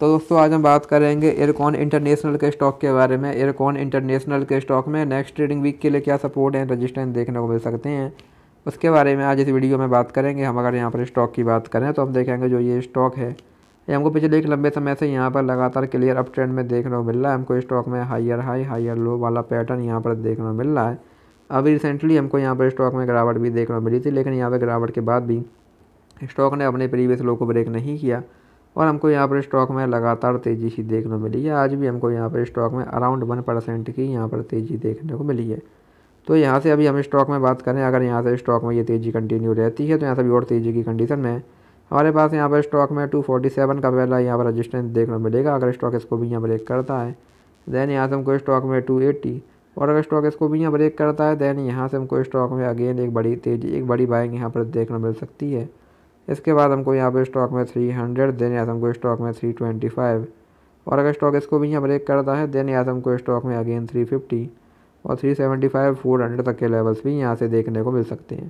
तो दोस्तों आज हम बात करेंगे एयरकॉन इंटरनेशनल के स्टॉक के बारे में एयरकॉन इंटरनेशनल के स्टॉक में नेक्स्ट ट्रेडिंग वीक के लिए क्या सपोर्ट एंड रजिस्टेंस देखने को मिल सकते हैं उसके बारे में आज इस वीडियो में बात करेंगे हम अगर यहाँ पर स्टॉक की बात करें तो हम देखेंगे जो ये स्टॉक है ये हमको पिछले एक लंबे समय से यहाँ पर लगातार क्लियर अप ट्रेंड में देखने को मिल रहा है हमको स्टॉक में हाइयर हाई हायर लो वाला पैटर्न यहाँ पर देखने को मिल रहा है अभी रिसेंटली हमको यहाँ पर स्टॉक में गिरावट भी देखने को मिली थी लेकिन यहाँ पर गिरावट के बाद भी स्टॉक ने अपने प्रीवियस लो को ब्रेक नहीं किया और हमको यहाँ पर स्टॉक में लगातार तेज़ी ही देखने को मिली है आज भी हमको यहाँ पर स्टॉक में अराउंड वन परसेंट की यहाँ पर तेज़ी देखने को मिली है तो यहाँ से अभी हम स्टॉक में बात करें अगर यहाँ से स्टॉक में ये तेज़ी कंटिन्यू रहती है तो यहाँ से भी और तेज़ी की कंडीशन में हमारे पास यहाँ पर स्टॉक में टू फोर्टी सेवन का पहला यहाँ पर रजिस्टेंस देखने मिलेगा अगर स्टॉक इसको भी यहाँ ब्रेक करता है दैन यहाँ से हमको स्टॉक में टू एट्टी और अगर स्टॉक इसको भी यहाँ ब्रेक करता है दैन यहाँ से हमको स्टॉक में अगेन एक बड़ी तेज़ी एक बड़ी बाइंग यहाँ पर देखने मिल सकती है इसके बाद हमको यहाँ पर स्टॉक में थ्री हंड्रेड देन यहाँ से हमको स्टॉक में थ्री ट्वेंटी फाइव और अगर स्टॉक इसको भी यहाँ ब्रेक करता है देन यहाँ से हमको स्टॉक में अगेन थ्री फिफ्टी और three seventy five four hundred तक के लेवल्स भी यहाँ से देखने को मिल सकते हैं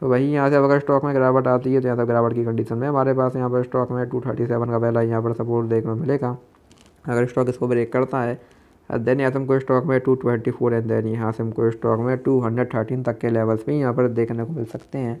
तो वहीं यहाँ से अब अगर स्टॉक में गिरावट आती है तो यहाँ से गिरावट की कंडीशन में हमारे पास यहाँ पर स्टॉक में टू थर्टी सेवन का पहला यहाँ पर सपोर्ट देखने को मिलेगा अगर स्टॉक इसको ब्रेक करता है देन यहाँ से हमको स्टॉक में two twenty four and then यहाँ से हमको स्टॉक में टू हंड्रेड थर्टीन तक के लेवल्स भी यहाँ पर देखने को मिल सकते हैं